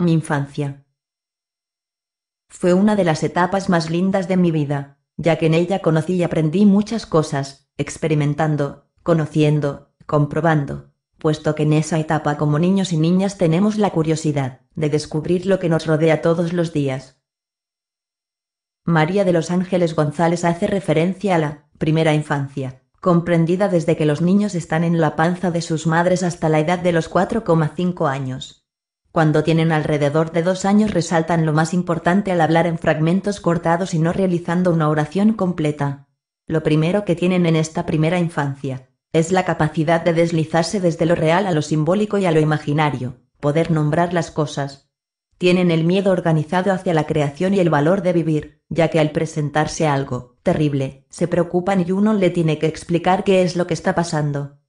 Mi infancia. Fue una de las etapas más lindas de mi vida, ya que en ella conocí y aprendí muchas cosas, experimentando, conociendo, comprobando, puesto que en esa etapa como niños y niñas tenemos la curiosidad de descubrir lo que nos rodea todos los días. María de los Ángeles González hace referencia a la primera infancia, comprendida desde que los niños están en la panza de sus madres hasta la edad de los 4,5 años. Cuando tienen alrededor de dos años resaltan lo más importante al hablar en fragmentos cortados y no realizando una oración completa. Lo primero que tienen en esta primera infancia es la capacidad de deslizarse desde lo real a lo simbólico y a lo imaginario, poder nombrar las cosas. Tienen el miedo organizado hacia la creación y el valor de vivir, ya que al presentarse algo terrible, se preocupan y uno le tiene que explicar qué es lo que está pasando.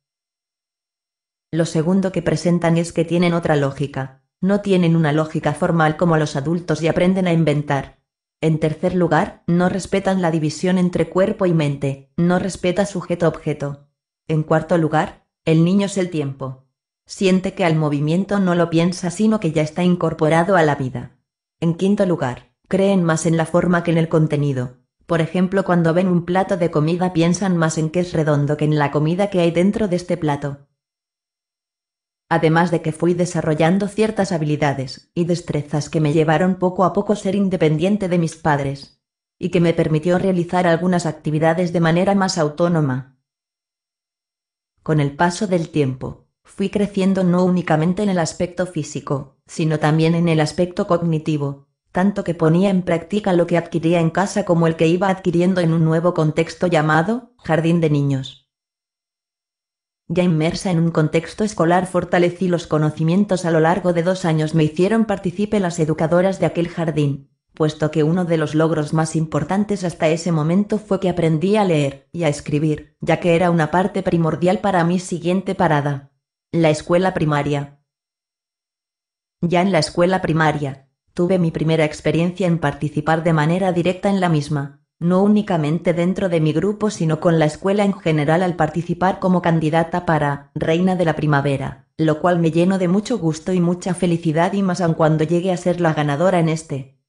Lo segundo que presentan es que tienen otra lógica, no tienen una lógica formal como los adultos y aprenden a inventar. En tercer lugar, no respetan la división entre cuerpo y mente, no respeta sujeto-objeto. En cuarto lugar, el niño es el tiempo. Siente que al movimiento no lo piensa sino que ya está incorporado a la vida. En quinto lugar, creen más en la forma que en el contenido. Por ejemplo, cuando ven un plato de comida piensan más en que es redondo que en la comida que hay dentro de este plato además de que fui desarrollando ciertas habilidades y destrezas que me llevaron poco a poco ser independiente de mis padres, y que me permitió realizar algunas actividades de manera más autónoma. Con el paso del tiempo, fui creciendo no únicamente en el aspecto físico, sino también en el aspecto cognitivo, tanto que ponía en práctica lo que adquiría en casa como el que iba adquiriendo en un nuevo contexto llamado jardín de niños ya inmersa en un contexto escolar fortalecí los conocimientos a lo largo de dos años me hicieron participe las educadoras de aquel jardín, puesto que uno de los logros más importantes hasta ese momento fue que aprendí a leer y a escribir, ya que era una parte primordial para mi siguiente parada. La escuela primaria. Ya en la escuela primaria, tuve mi primera experiencia en participar de manera directa en la misma, no únicamente dentro de mi grupo sino con la escuela en general al participar como candidata para Reina de la Primavera, lo cual me lleno de mucho gusto y mucha felicidad y más aun cuando llegue a ser la ganadora en este